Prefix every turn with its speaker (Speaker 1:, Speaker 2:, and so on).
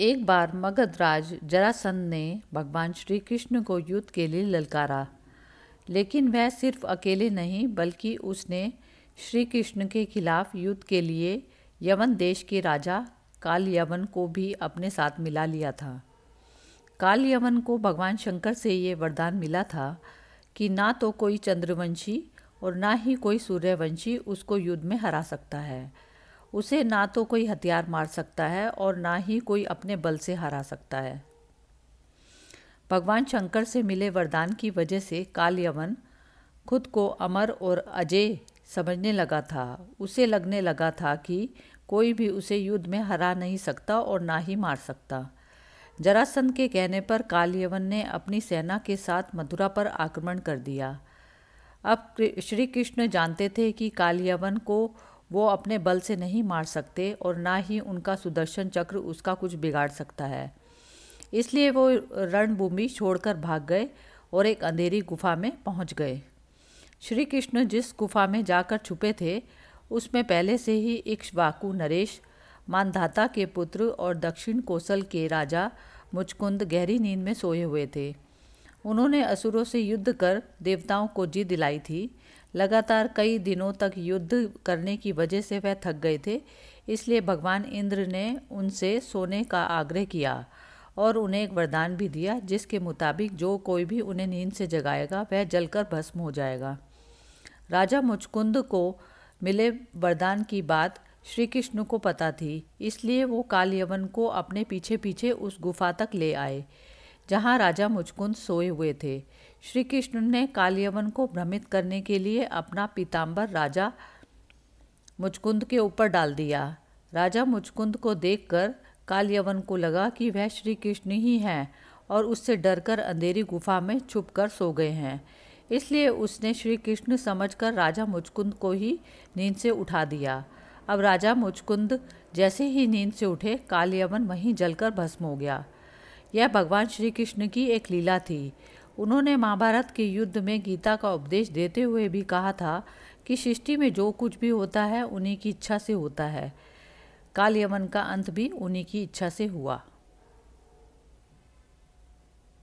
Speaker 1: एक बार मगधराज जरासंध ने भगवान श्री कृष्ण को युद्ध के लिए ललकारा लेकिन वह सिर्फ अकेले नहीं बल्कि उसने श्री कृष्ण के खिलाफ युद्ध के लिए यवन देश के राजा काल यवन को भी अपने साथ मिला लिया था काल यवन को भगवान शंकर से ये वरदान मिला था कि ना तो कोई चंद्रवंशी और ना ही कोई सूर्यवंशी उसको युद्ध में हरा सकता है उसे ना तो कोई हथियार मार सकता है और ना ही कोई अपने बल से हरा सकता है भगवान शंकर से मिले वरदान की वजह से काल्यवन खुद को अमर और अजय समझने लगा था उसे लगने लगा था कि कोई भी उसे युद्ध में हरा नहीं सकता और ना ही मार सकता जरासंध के कहने पर कालयवन ने अपनी सेना के साथ मथुरा पर आक्रमण कर दिया अब श्री कृष्ण जानते थे कि कालयवन को वो अपने बल से नहीं मार सकते और ना ही उनका सुदर्शन चक्र उसका कुछ बिगाड़ सकता है इसलिए वो रणभूमि छोड़कर भाग गए और एक अंधेरी गुफा में पहुंच गए श्री कृष्ण जिस गुफा में जाकर छुपे थे उसमें पहले से ही इक्ष्वाकु नरेश मानधाता के पुत्र और दक्षिण कोसल के राजा मुचकुंद गहरी नींद में सोए हुए थे उन्होंने असुरों से युद्ध कर देवताओं को जीत दिलाई थी लगातार कई दिनों तक युद्ध करने की वजह से वह थक गए थे इसलिए भगवान इंद्र ने उनसे सोने का आग्रह किया और उन्हें एक वरदान भी दिया जिसके मुताबिक जो कोई भी उन्हें नींद से जगाएगा वह जलकर भस्म हो जाएगा राजा मुचकुंद को मिले वरदान की बात श्री कृष्ण को पता थी इसलिए वो कालयवन को अपने पीछे पीछे उस गुफा तक ले आए जहाँ राजा मुचकुंद सोए हुए थे श्री कृष्ण ने कालियवन को भ्रमित करने के लिए अपना पीताम्बर राजा मुचकुंद के ऊपर डाल दिया राजा मुचकुंद को देखकर कालयवन को लगा कि वह श्री कृष्ण ही हैं और उससे डरकर अंधेरी गुफा में छुप कर सो गए हैं इसलिए उसने श्री कृष्ण समझकर राजा मुचकुंद को ही नींद से उठा दिया अब राजा मुचकुंद जैसे ही नींद से उठे कालयवन वहीं जलकर भस्म हो गया यह भगवान श्री कृष्ण की एक लीला थी उन्होंने महाभारत के युद्ध में गीता का उपदेश देते हुए भी कहा था कि सृष्टि में जो कुछ भी होता है उन्हीं की इच्छा से होता है काल यमन का अंत भी उन्हीं की इच्छा से हुआ